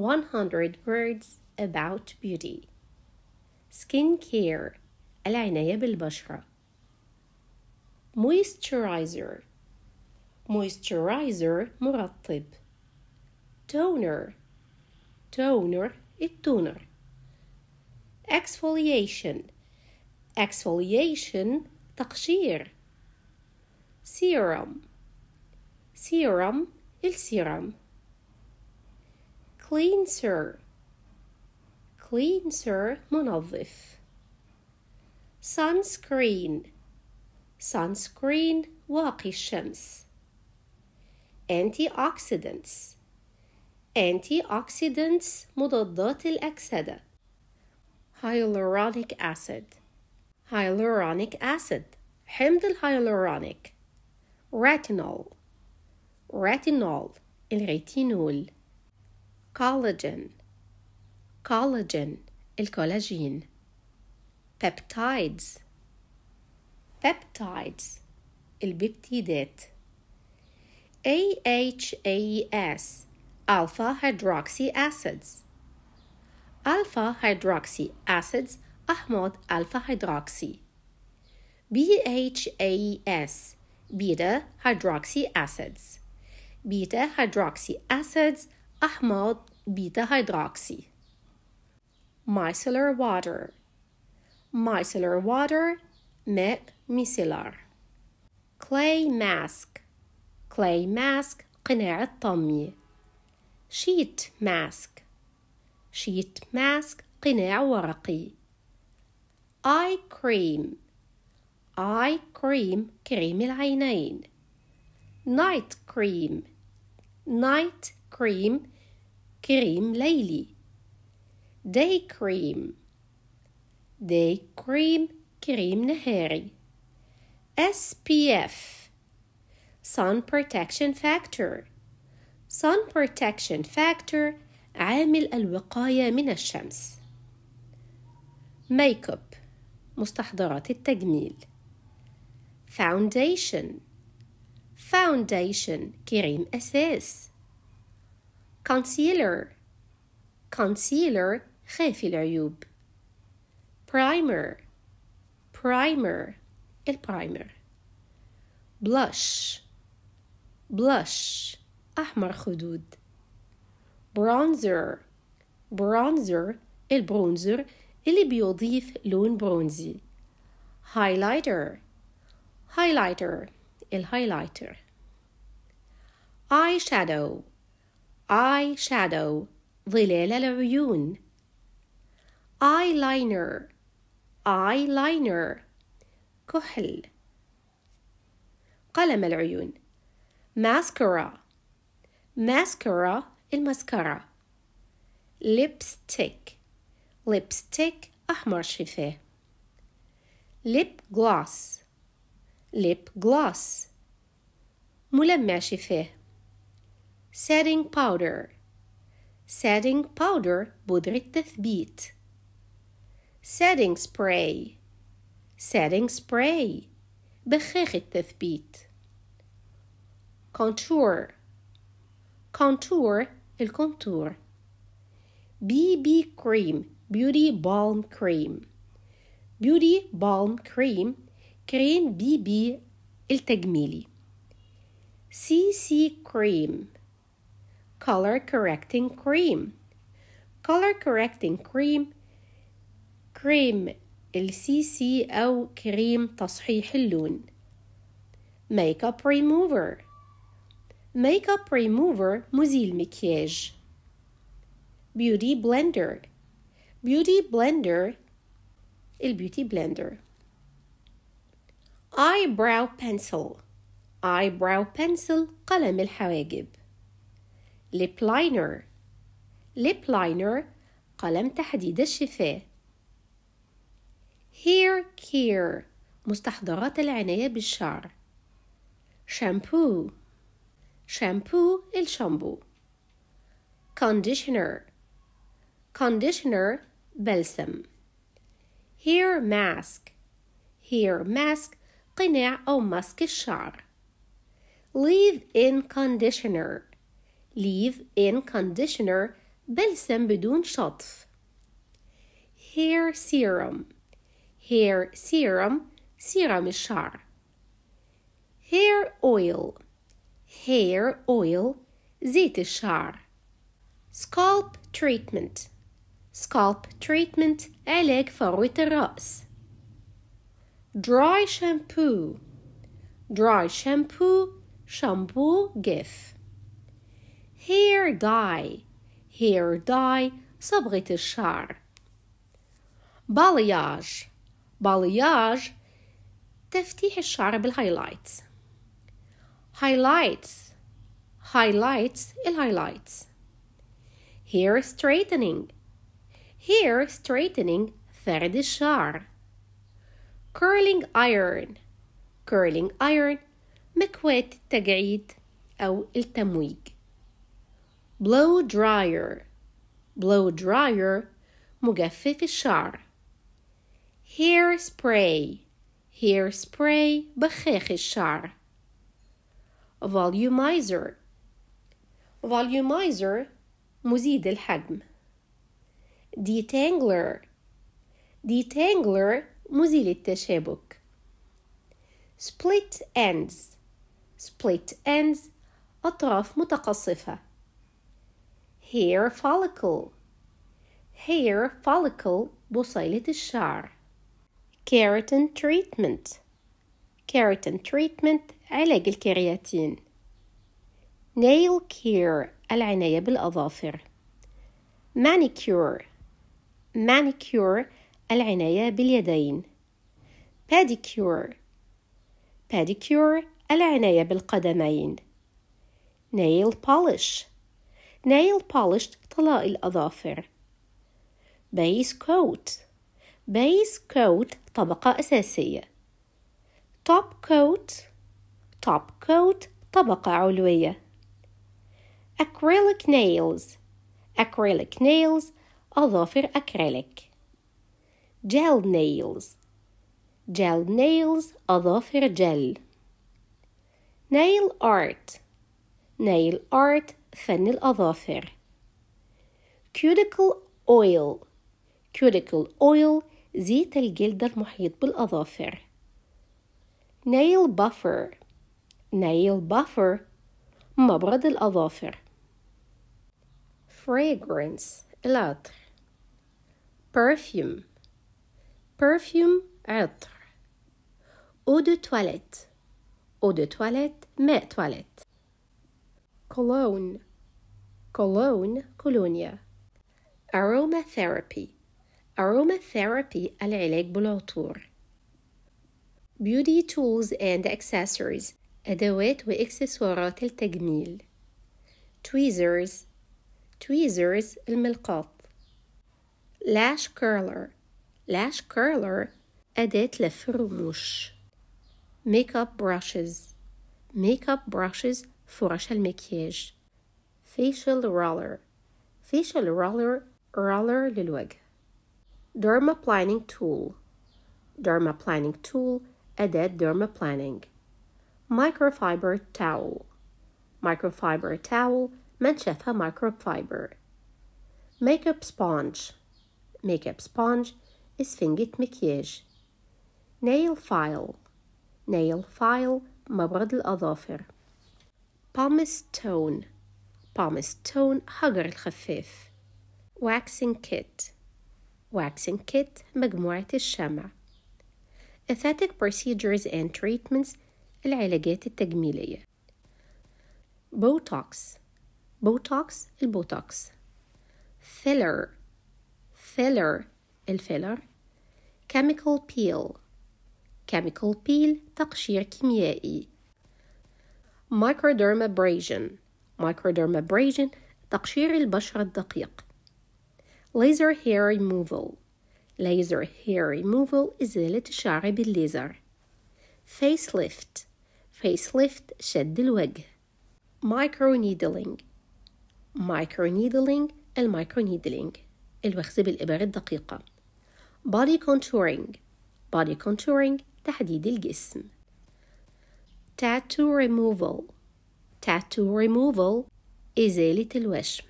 100 words about beauty skin care العناية بالبشرة moisturizer moisturizer مرطب toner toner التونر exfoliation exfoliation تقشير serum serum السيرم cleanser cleanser منظف sunscreen sunscreen واقي الشمس antioxidants antioxidants مضادات الأكسدة hyaluronic acid hyaluronic acid حمض الهيالورونيك retinol retinol الريتينول collagen collagen الكولاجين peptides peptides الببتيدات AHAS alpha hydroxy acids alpha hydroxy acids أحمض alpha hydroxy BHAS beta hydroxy acids beta hydroxy acids أحماض بيتا هيدروكسي micellar water micellar water ماء micellar clay mask clay mask قناع الطمي sheet mask sheet mask قناع ورقي eye cream eye cream كريم العينين night cream night cream كريم ليلي day cream day cream كريم نهاري SPF sun protection factor sun protection factor عامل الوقاية من الشمس Makeup مستحضرات التجميل Foundation Foundation كريم أساس concealer concealer خافي العيوب primer primer البرايمر blush blush أحمر خدود bronzer bronzer البرونزر اللي بيضيف لون برونزي highlighter highlighter الهايلايتر eye shadow Eye shadow ظلال العيون eyeliner eyeliner كحل قلم العيون mascara mascara المسكرة lipstick lipstick أحمر شفاه lip gloss lip gloss ملمع شفاه setting powder setting powder بودرة تثبيت setting spray setting spray بخاخ bit. contour contour الكونتور BB cream beauty balm cream beauty balm cream كريم BB التجميلي CC cream color correcting cream. Color correcting cream كريم السي cream أو كريم تصحيح اللون. Makeup remover Makeup remover مزيل مكياج. Beauty blender Beauty blender البيوتي blender. Eyebrow pencil Eyebrow pencil قلم الحواجب. lip liner lip liner قلم تحديد الشفاه hair care مستحضرات العناية بالشعر شامبو شامبو الشامبو conditioner conditioner بلسم hair mask hair mask قناع أو ماسك الشعر leave in conditioner leave in conditioner بلسم بدون شطف hair serum hair serum serum الشعر hair oil hair oil زيت الشعر scalp treatment scalp treatment علاج فروة الرأس dry shampoo dry shampoo shampoo جاف hair dye hair dye صبغة الشعر balayage balayage تفتيح الشعر بالهايلايتس highlights highlights الهايلايتس hair straightening hair straightening فرد الشعر curling iron curling iron مكواة التجعيد أو التمويج blow dryer blow dryer مجفف الشعر hair spray hair spray بخاخ الشعر volumizer volumizer مزيد الحجم detangler detangler مزيل التشابك split ends split ends أطراف متقصفة hair follicle hair follicle بصيلة الشعر keratin treatment keratin treatment علاج الكرياتين nail care العناية بالأظافر manicure manicure العناية باليدين pedicure pedicure العناية بالقدمين nail polish nail polished طلاء الأظافر base coat base coat طبقة أساسية top coat top coat طبقة علوية acrylic nails acrylic nails أظافر أكريليك gel nails gel nails أظافر جل nail art nail art فن الأظافر cuticle oil cuticle oil زيت الجلد المحيط بالأظافر nail buffer nail buffer مبرد الأظافر fragrance العطر perfume perfume عطر eau de toilette eau de toilette ماء toilette Cologne. Cologne, Colonia. Aromatherapy. Aromatherapy, العلاج بالعطور. Beauty tools and accessories. أدوات وإكسسوارات التجميل. Tweezers. Tweezers, الملقاط. Lash curler. Lash curler, أداة لف الرموش. Makeup brushes. Makeup brushes, فرش المكياج facial roller facial roller roller للوجه planning tool derma planning tool أداة planning microfiber towel microfiber towel منشفة microfiber makeup sponge makeup sponge إسفنجة مكياج nail file nail file مبرد الأظافر بالمستون بالمستون حجر الخفاف واكسين كيت واكسين كيت مجموعة الشمع aesthetic procedures and treatments العلاجات التجميلية بوتوكس بوتوكس البوتوكس filler filler الفيلر chemical peel chemical peel تقشير كيميائي microdermabrasion microdermabrasion تقشير البشرة الدقيق laser hair removal laser hair removal إزالة الشعر بالليزر facelift facelift شد الوجه microneedling microneedling الميكرونيدلينج الوخز بالإبر الدقيقة body contouring body contouring تحديد الجسم tattoo removal tattoo removal إزالة الوشم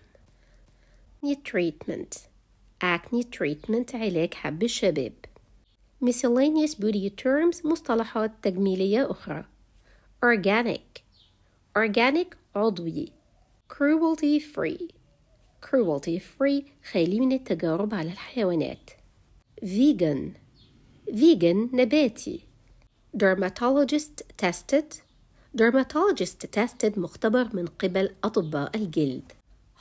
acne treatment acne treatment علاج حب الشباب miscellaneous beauty terms مصطلحات تجميلية أخرى organic organic عضوي cruelty free cruelty free خالي من التجارب على الحيوانات vegan vegan نباتي dermatologist tested dermatologist tested مختبر من قبل أطباء الجلد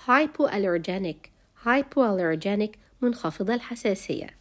hypoallergenic hypoallergenic منخفض الحساسية